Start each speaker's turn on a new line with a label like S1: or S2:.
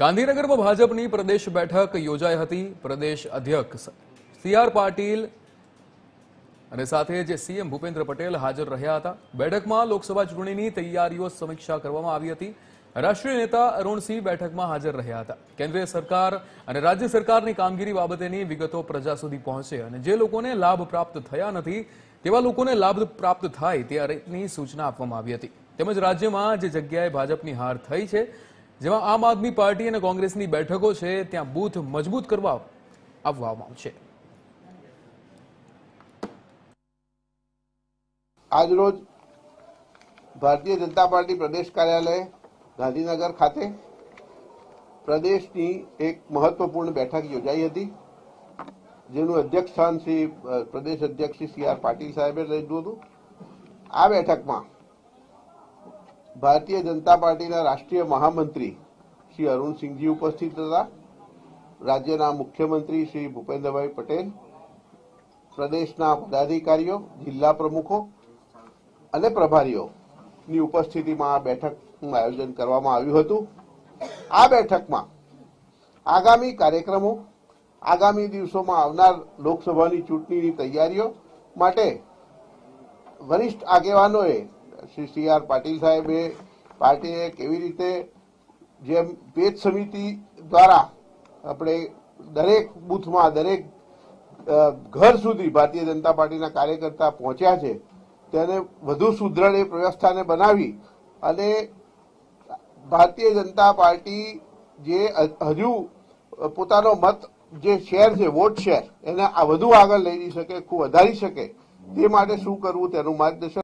S1: ગાંધીનગરમાં ભાજપની પ્રદેશ બેઠક યોજાઈ હતી પ્રદેશ અધ્યક્ષ સીઆર પાટીલ અને સાથે જે સીએમ ભૂપેન્દ્ર પટેલ હાજર રહ્યા હતા બેઠકમાં લોકસભા ચૂંટણીની તૈયારીઓ સમીક્ષા કરવામાં આવી હતી રાષ્ટ્રીય નેતા અરુણસિંહ બેઠકમાં હાજર રહ્યા હતા કેન્દ્રીય સરકાર અને રાજ્ય સરકારની કામગીરી બાબતેની વિગતો પ્રજા સુધી પહોંચે અને જે લોકોને લાભ પ્રાપ્ત થયા નથી તેવા લોકોને લાભ પ્રાપ્ત થાય તે રીતની સૂચના આપવામાં આવી હતી તેમજ રાજ્યમાં જે જગ્યાએ ભાજપની હાર થઈ છે જેમાં આમ આદમી પાર્ટી અને કોંગ્રેસની બેઠકો છે ત્યાં બૂથ મજબૂત કરવા આવવામાં આવશે
S2: આજરોજ ભારતીય જનતા પાર્ટી પ્રદેશ કાર્યાલય ગાંધીનગર ખાતે પ્રદેશની એક મહત્વપૂર્ણ બેઠક યોજાઈ હતી જેનું અધ્યક્ષ સ્થાન શ્રી પ્રદેશ અધ્યક્ષ શ્રી સી આર પાટીલ સાહેબે લીધું હતું આ બેઠકમાં ભારતીય જનતા પાર્ટીના રાષ્ટ્રીય મહામંત્રી શ્રી અરુણસિંહજી ઉપસ્થિત હતા રાજ્યના મુખ્યમંત્રી શ્રી ભૂપેન્દ્રભાઈ પટેલ પ્રદેશના પદાધિકારીઓ જિલ્લા પ્રમુખો અને પ્રભારીઓની ઉપસ્થિતિમાં આ બેઠકનું આયોજન કરવામાં આવ્યું હતું આ બેઠકમાં આગામી કાર્યક્રમો આગામી દિવસોમાં આવનાર લોકસભાની ચૂંટણીની તૈયારીઓ માટે વરિષ્ઠ આગેવાનોએ શ્રી સી આર પાટીલ સાહેબે પાર્ટીએ કેવી રીતે જેમ પેજ સમિતિ દ્વારા આપણે દરેક બૂથમાં દરેક ઘર સુધી ભારતીય જનતા પાર્ટીના કાર્યકર્તા પહોંચ્યા છે તેને વધુ સુદ્રઢ એ વ્યવસ્થાને બનાવી અને ભારતીય જનતા પાર્ટી જે હજુ પોતાનો મત જે શેર છે વોટ શેર એને વધુ આગળ લઈ શકે ખૂબ વધારી શકે તે માટે શું કરવું તેનું માર્ગદર્શન